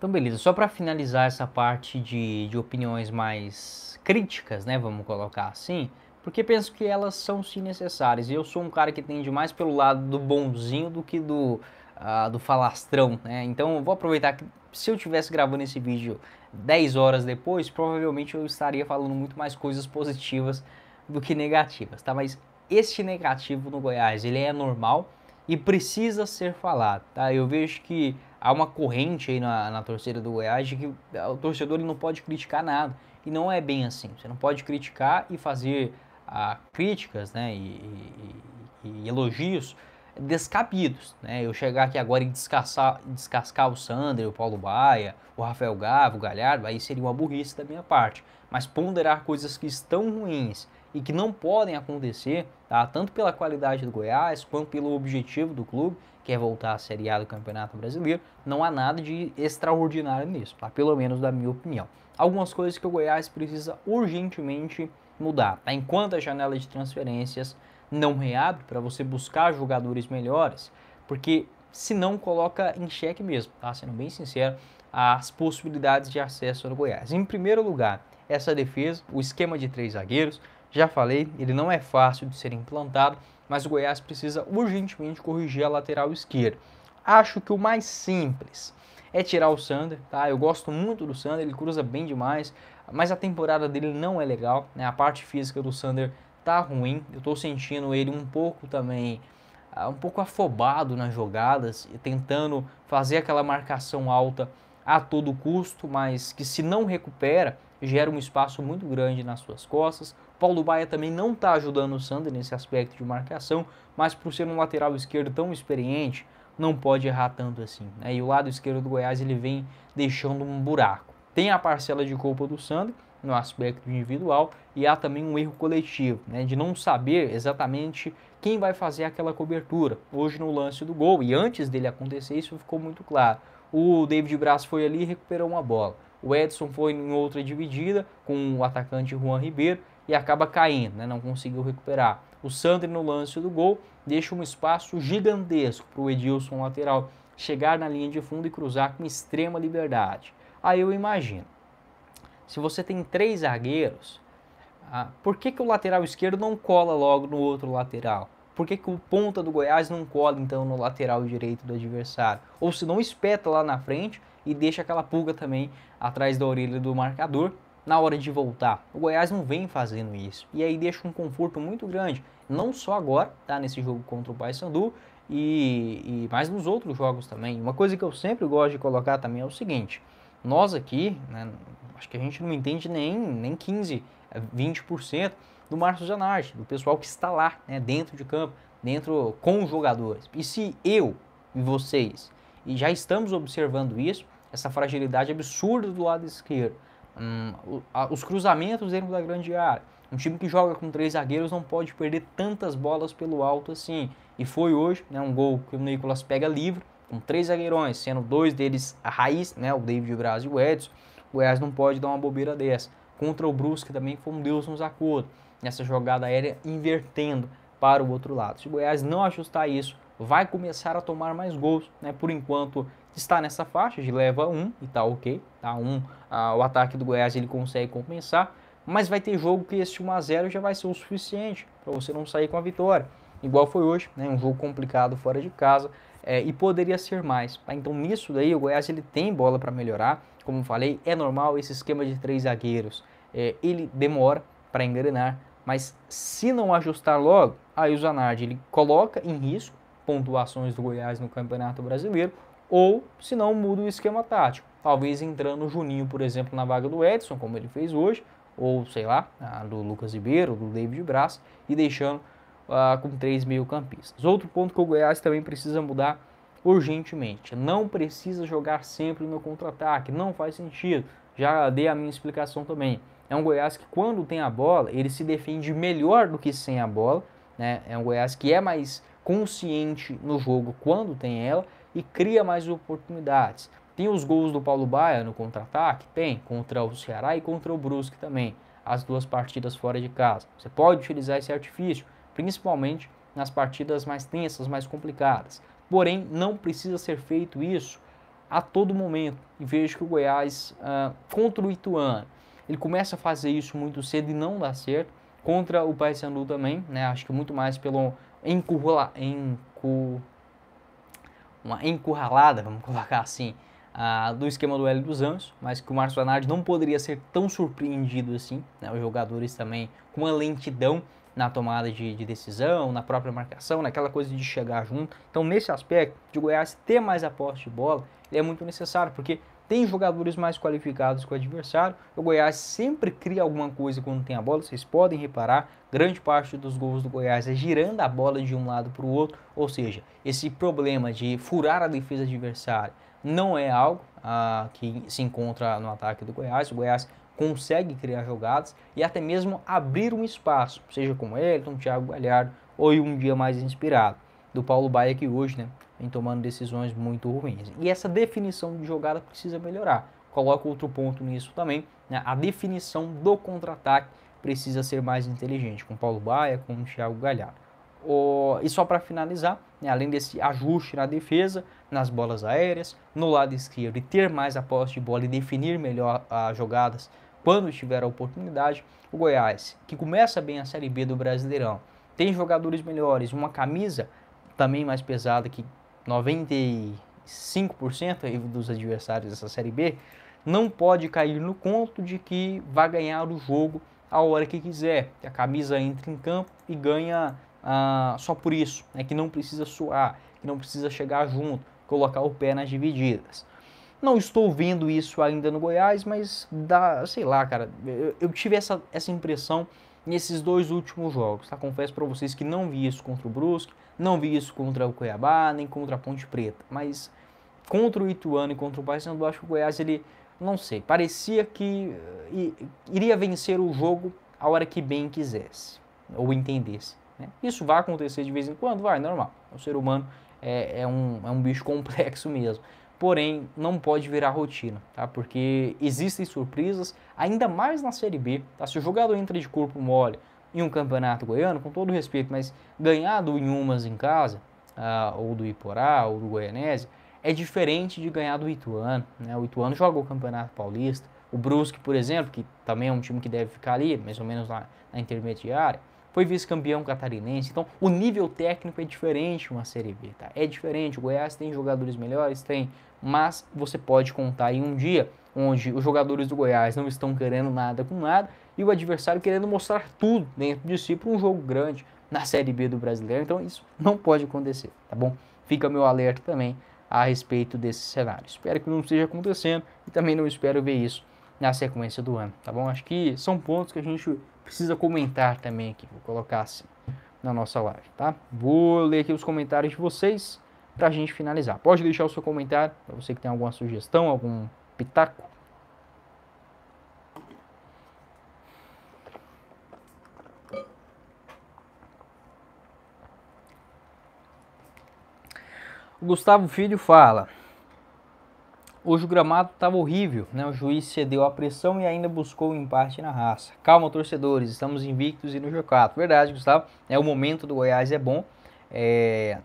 Então, beleza, só para finalizar essa parte de, de opiniões mais críticas, né? Vamos colocar assim, porque penso que elas são sim necessárias. E eu sou um cara que tende mais pelo lado do bonzinho do que do, uh, do falastrão, né? Então, vou aproveitar que se eu tivesse gravando esse vídeo 10 horas depois, provavelmente eu estaria falando muito mais coisas positivas do que negativas, tá? Mas este negativo no Goiás, ele é normal e precisa ser falado, tá? Eu vejo que há uma corrente aí na, na torcida do Goiás de que o torcedor ele não pode criticar nada. E não é bem assim. Você não pode criticar e fazer ah, críticas né, e, e, e, elogios descabidos. Né? Eu chegar aqui agora e descascar, descascar o Sander, o Paulo Baia, o Rafael Gavo, o Galhardo, aí seria uma burrice da minha parte. Mas ponderar coisas que estão ruins e que não podem acontecer, tá? tanto pela qualidade do Goiás quanto pelo objetivo do clube, que é voltar à Série A do Campeonato Brasileiro, não há nada de extraordinário nisso, tá? pelo menos da minha opinião. Algumas coisas que o Goiás precisa urgentemente mudar. Tá? Enquanto a janela de transferências não reabre para você buscar jogadores melhores, porque se não coloca em xeque mesmo, tá? sendo bem sincero, as possibilidades de acesso ao Goiás. Em primeiro lugar, essa defesa, o esquema de três zagueiros, já falei, ele não é fácil de ser implantado, mas o Goiás precisa urgentemente corrigir a lateral esquerda. Acho que o mais simples é tirar o Sander, tá? Eu gosto muito do Sander, ele cruza bem demais, mas a temporada dele não é legal, né? A parte física do Sander tá ruim. Eu tô sentindo ele um pouco também ah, um pouco afobado nas jogadas, e tentando fazer aquela marcação alta a todo custo, mas que se não recupera, gera um espaço muito grande nas suas costas. Paulo Baia também não está ajudando o Sander nesse aspecto de marcação, mas por ser um lateral esquerdo tão experiente, não pode errar tanto assim. Né? E o lado esquerdo do Goiás ele vem deixando um buraco. Tem a parcela de culpa do Sander no aspecto individual e há também um erro coletivo, né? de não saber exatamente quem vai fazer aquela cobertura. Hoje no lance do gol e antes dele acontecer isso ficou muito claro. O David Braz foi ali e recuperou uma bola o Edson foi em outra dividida com o atacante Juan Ribeiro e acaba caindo, né? não conseguiu recuperar. O Sandri no lance do gol deixa um espaço gigantesco para o Edilson lateral chegar na linha de fundo e cruzar com extrema liberdade. Aí eu imagino, se você tem três zagueiros, ah, por que, que o lateral esquerdo não cola logo no outro lateral? Por que, que o ponta do Goiás não cola então no lateral direito do adversário? Ou se não espeta lá na frente e deixa aquela pulga também atrás da orelha do marcador na hora de voltar. O Goiás não vem fazendo isso. E aí deixa um conforto muito grande, não só agora, tá? Nesse jogo contra o Paysandu e, e mais nos outros jogos também. Uma coisa que eu sempre gosto de colocar também é o seguinte: nós aqui, né, acho que a gente não entende nem, nem 15, 20% é do Márcio Zanardi, do pessoal que está lá, né, dentro de campo, dentro com os jogadores. E se eu e vocês e já estamos observando isso, essa fragilidade absurda do lado esquerdo, hum, os cruzamentos dentro da grande área. Um time que joga com três zagueiros não pode perder tantas bolas pelo alto assim. E foi hoje, né, um gol que o Nicolas pega livre, com três zagueirões, sendo dois deles a raiz, né, o David Braz e o Edson. O Goiás não pode dar uma bobeira dessa. Contra o Brusque também foi um Deus nos acordos, nessa jogada aérea invertendo para o outro lado. Se o Goiás não ajustar isso, vai começar a tomar mais gols, né? Por enquanto está nessa faixa de leva 1 e tá ok, tá um, ah, o ataque do Goiás ele consegue compensar, mas vai ter jogo que esse 1 a 0 já vai ser o suficiente para você não sair com a vitória, igual foi hoje, né? Um jogo complicado fora de casa é, e poderia ser mais. Tá? Então nisso daí o Goiás ele tem bola para melhorar, como falei, é normal esse esquema de três zagueiros, é, ele demora para engrenar, mas se não ajustar logo, aí o Zanardi ele coloca em risco pontuações do Goiás no Campeonato Brasileiro, ou se não muda o esquema tático. Talvez entrando o Juninho, por exemplo, na vaga do Edson, como ele fez hoje, ou sei lá, do Lucas Ribeiro, do David Braz, e deixando ah, com três meio-campistas. Outro ponto que o Goiás também precisa mudar urgentemente. Não precisa jogar sempre no contra-ataque, não faz sentido. Já dei a minha explicação também. É um Goiás que quando tem a bola, ele se defende melhor do que sem a bola. Né? É um Goiás que é mais consciente no jogo quando tem ela e cria mais oportunidades. Tem os gols do Paulo Baia no contra-ataque? Tem, contra o Ceará e contra o Brusque também, as duas partidas fora de casa. Você pode utilizar esse artifício, principalmente nas partidas mais tensas, mais complicadas. Porém, não precisa ser feito isso a todo momento. E vejo que o Goiás, ah, contra o Ituano, ele começa a fazer isso muito cedo e não dá certo. Contra o Paysandu também, né? acho que muito mais pelo, encurrala, uma encurralada, vamos colocar assim, ah, do esquema do L dos Anjos, mas que o Márcio Anardi não poderia ser tão surpreendido assim. Né? Os jogadores também com uma lentidão na tomada de, de, decisão, na própria marcação, naquela coisa de chegar junto. Então, nesse aspecto, de Goiás ter mais aposta de bola, ele é muito necessário, porque tem jogadores mais qualificados que o adversário. O Goiás sempre cria alguma coisa quando tem a bola, vocês podem reparar. Grande parte dos gols do Goiás é girando a bola de um lado para o outro, ou seja, esse problema de furar a defesa adversária não é algo ah, que se encontra no ataque do Goiás. O Goiás consegue criar jogadas e até mesmo abrir um espaço, seja com Elton, Thiago Galhardo ou um dia mais inspirado do Paulo Baia que hoje, né? vem tomando decisões muito ruins. E essa definição de jogada precisa melhorar. Coloca outro ponto nisso também, né? a definição do contra-ataque precisa ser mais inteligente, com Paulo Baia, com o Thiago Galhardo. O... E só para finalizar, né, além desse ajuste na defesa, nas bolas aéreas, no lado esquerdo e ter mais a posse de bola e definir melhor as jogadas quando tiver a oportunidade, o Goiás, que começa bem a Série B do Brasileirão, tem jogadores melhores, uma camisa também mais pesada que 95% dos adversários dessa Série B, não pode cair no conto de que vai ganhar o jogo a hora que quiser. A camisa entra em campo e ganha ah, só por isso, né, que não precisa suar, que não precisa chegar junto, colocar o pé nas divididas. Não estou vendo isso ainda no Goiás, mas dá, sei lá, cara, eu, eu tive essa, essa impressão nesses dois últimos jogos, tá? Confesso para vocês que não vi isso contra o Brusque, não vi isso contra o Cuiabá, nem contra a Ponte Preta, mas contra o Ituano e contra o Paysandu, acho que o Goiás, ele, não sei, parecia que eh, iria vencer o jogo a hora que bem quisesse, ou entendesse. Né? Isso vai acontecer de vez em quando, vai, normal. O ser humano é, é, um, é um bicho complexo mesmo. Porém, não pode virar rotina, tá? Porque existem surpresas, ainda mais na Série B, tá? Se o jogador entra de corpo mole, em um campeonato goiano, com todo respeito, mas ganhar do Inhumas em casa, ou do Iporá, ou do Goianese, é diferente de ganhar do Ituano. Né? O Ituano joga o Campeonato Paulista. O Brusque, por exemplo, que também é um time que deve ficar ali, mais ou menos na, na intermediária, foi vice-campeão catarinense. Então, o nível técnico é diferente uma Série B, tá? É diferente. O Goiás tem jogadores melhores, tem, mas você pode contar em um dia onde os jogadores do Goiás não estão querendo nada com nada e o adversário querendo mostrar tudo dentro de si para um jogo grande na Série B do Brasileiro. Então isso não pode acontecer, tá bom? Fica meu alerta também a respeito desse cenário. Espero que não esteja acontecendo e também não espero ver isso na sequência do ano, tá bom? Acho que são pontos que a gente precisa comentar também aqui. Vou colocar assim na nossa live, tá? Vou ler aqui os comentários de vocês para a gente finalizar. Pode deixar o seu comentário, para você que tem alguma sugestão, algum pitaco O Gustavo Filho fala: Hoje o gramado estava horrível, né? O juiz cedeu a pressão e ainda buscou o um empate na raça. Calma, torcedores, estamos invictos e no jogo 4 Verdade, Gustavo. É o momento do Goiás é bom. É,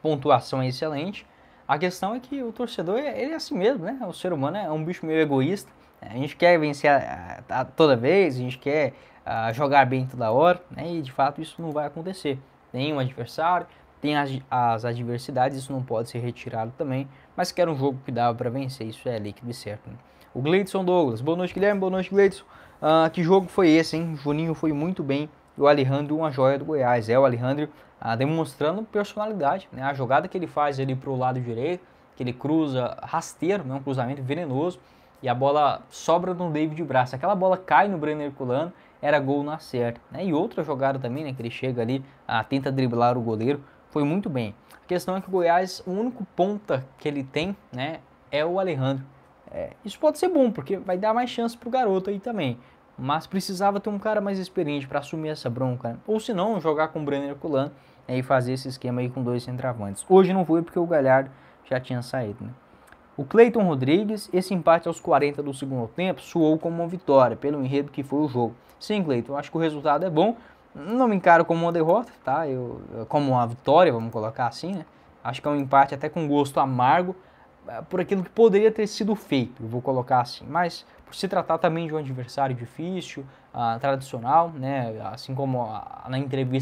pontuação é excelente. A questão é que o torcedor, é, ele é assim mesmo, né? O ser humano é um bicho meio egoísta. A gente quer vencer a, a, toda vez, a gente quer a, ah, jogar bem toda hora, né? E de fato isso não vai acontecer. Tem um adversário, tem as, as adversidades, isso não pode ser retirado também, mas que era um jogo que dava para vencer, isso é líquido e certo. Né? O Gleidson Douglas, boa noite Guilherme, boa noite Gleidson. Ah, que jogo foi esse, hein? O Juninho foi muito bem e o Alejandro uma joia do Goiás. É, o Alejandro ah, demonstrando personalidade, né? A jogada que ele faz ali pro lado direito, que ele cruza rasteiro, né? um cruzamento venenoso, e a bola sobra no David Braz. Aquela bola cai no Brenner Culano, era gol na certa. Né? E outra jogada também, né? Que ele chega ali, ah, tenta driblar o goleiro, foi muito bem. A questão é que o Goiás, o único ponta que ele tem, né, é o Alejandro. É, isso pode ser bom, porque vai dar mais chance pro garoto aí também. Mas precisava ter um cara mais experiente para assumir essa bronca. Né? Ou se não, jogar com o Brenner Culan né, e fazer esse esquema aí com dois centravantes. Hoje não foi porque o Galhardo já tinha saído, né? O Cleiton Rodrigues, esse empate aos 40 do segundo tempo, soou como uma vitória, pelo enredo que foi o jogo. Sim, Cleiton, acho que o resultado é bom, não me encaro como uma derrota, tá? Eu, como uma vitória, vamos colocar assim, né? Acho que é um empate até com gosto amargo eh, por aquilo que poderia ter sido feito, vou colocar assim. Mas por se tratar também de um adversário difícil, ah, tradicional, né? Assim como na entrevista